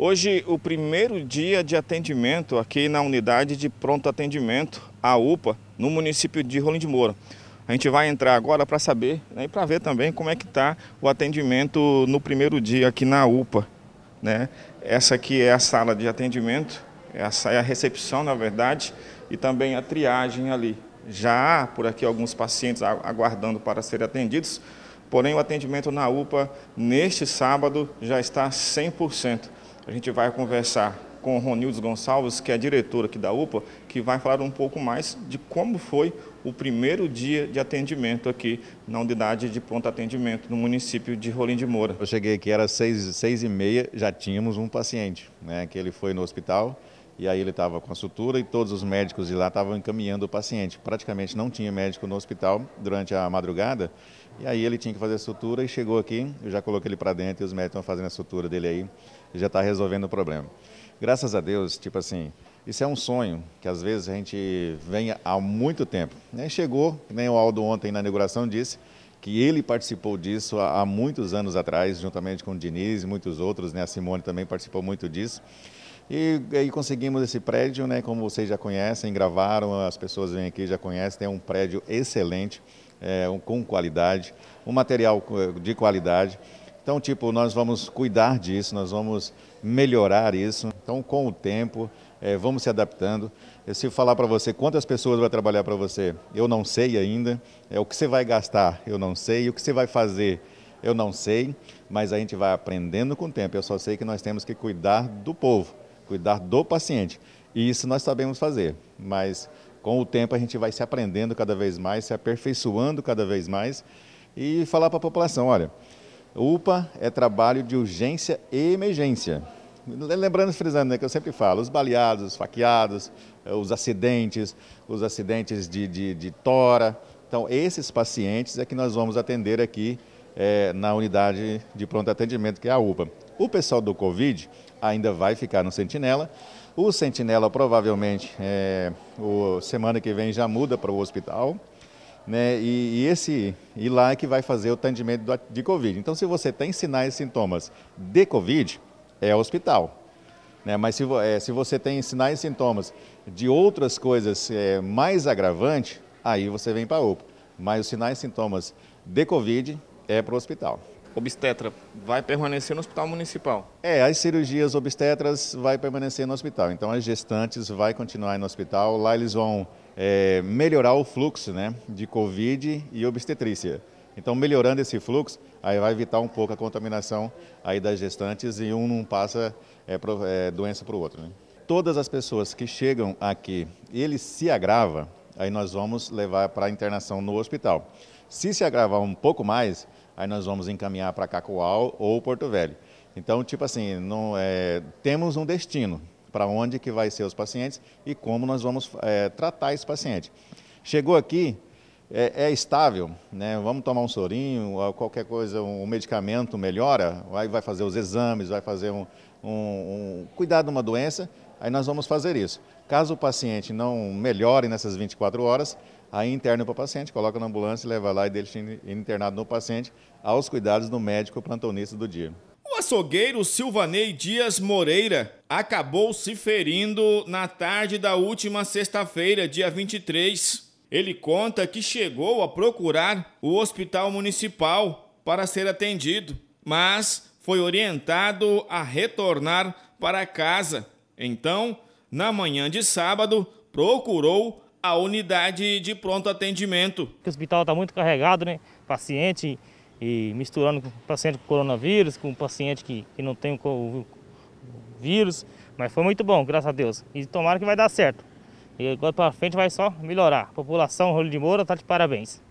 Hoje, o primeiro dia de atendimento aqui na unidade de pronto atendimento, a UPA, no município de Rolim de Moura. A gente vai entrar agora para saber né, e para ver também como é que está o atendimento no primeiro dia aqui na UPA. Né? Essa aqui é a sala de atendimento, essa é a recepção, na verdade, e também a triagem ali. Já há por aqui alguns pacientes aguardando para serem atendidos, porém o atendimento na UPA neste sábado já está 100%. A gente vai conversar com Ronildes Gonçalves, que é diretora aqui da UPA, que vai falar um pouco mais de como foi o primeiro dia de atendimento aqui na unidade de pronto atendimento no município de Rolim de Moura. Eu cheguei aqui, era seis, seis e meia, já tínhamos um paciente, né, que ele foi no hospital, e aí ele estava com a sutura e todos os médicos de lá estavam encaminhando o paciente. Praticamente não tinha médico no hospital durante a madrugada. E aí ele tinha que fazer a sutura e chegou aqui, eu já coloquei ele para dentro e os médicos estão fazendo a sutura dele aí e já está resolvendo o problema. Graças a Deus, tipo assim, isso é um sonho que às vezes a gente vem há muito tempo. Nem né? chegou, nem o Aldo ontem na inauguração disse, que ele participou disso há muitos anos atrás, juntamente com o Diniz e muitos outros, né? a Simone também participou muito disso. E, aí conseguimos esse prédio, né? Como vocês já conhecem, gravaram, as pessoas vêm aqui já conhecem. É um prédio excelente, é, um, com qualidade, um material eh, de qualidade. Então, tipo, nós vamos cuidar disso, nós vamos melhorar isso. Então, com o tempo, é, vamos se adaptando. Eh, se eu falar para você quantas pessoas vai trabalhar para você, eu não sei ainda. É, o que você vai gastar, eu não sei. O que você vai fazer, eu não sei. Mas a gente vai aprendendo com o tempo. Eu só sei que nós temos que cuidar do povo cuidar do paciente. E isso nós sabemos fazer, mas com o tempo a gente vai se aprendendo cada vez mais, se aperfeiçoando cada vez mais e falar para a população, olha, UPA é trabalho de urgência e emergência. Lembrando, frisando, né, que eu sempre falo, os baleados, os faqueados, eh, os acidentes, os acidentes de, de, de tora. Então, esses pacientes é que nós vamos atender aqui é, na unidade de pronto atendimento, que é a UPA. O pessoal do Covid ainda vai ficar no Sentinela. O Sentinela provavelmente é, o, semana que vem já muda para o hospital. Né, e, e, esse e lá é que vai fazer o atendimento de Covid. Então, se você tem sinais e sintomas de Covid, é hospital. Né, mas se, é, se, você tem sinais e sintomas de outras coisas é, mais agravantes, aí você vem para a UPA. Mas os sinais e sintomas de Covid é para o hospital obstetra vai permanecer no hospital municipal? É, as cirurgias obstetras vai permanecer no hospital. Então as gestantes vai continuar no hospital. Lá eles vão é, melhorar o fluxo né, de COVID e obstetrícia. Então melhorando esse fluxo, aí vai evitar um pouco a contaminação aí das gestantes e um não passa é, pro, é, doença para o outro. Né? Todas as pessoas que chegam aqui, ele se agrava, aí nós vamos levar para internação no hospital. Se se agravar um pouco mais, aí nós vamos encaminhar para Cacoal ou Porto Velho. Então, tipo assim, não, é, temos um destino para onde que vai ser os pacientes e como nós vamos é, tratar esse paciente. Chegou aqui, é, é, estável, né? vamos tomar um sorinho, qualquer coisa, um medicamento melhora, vai, vai fazer os exames, vai fazer um, um, um cuidar de uma doença, aí nós vamos fazer isso. Caso o paciente não melhore nessas 24 horas, aí interna o paciente, coloca na ambulância, leva lá e deixa internado no paciente aos cuidados do médico plantonista do dia. O açougueiro Silvanei Dias Moreira acabou se ferindo na tarde da última sexta-feira, dia 23. Ele conta que chegou a procurar o hospital municipal para ser atendido, mas foi orientado a retornar para casa. Então, na manhã de sábado, procurou a unidade de pronto atendimento. O hospital está muito carregado, né? Paciente e misturando com paciente com coronavírus, com paciente que, que não tem o vírus. Mas foi muito bom, graças a Deus. E tomara que vai dar certo. E agora para frente vai só melhorar. A população Rolho de Moura está de parabéns.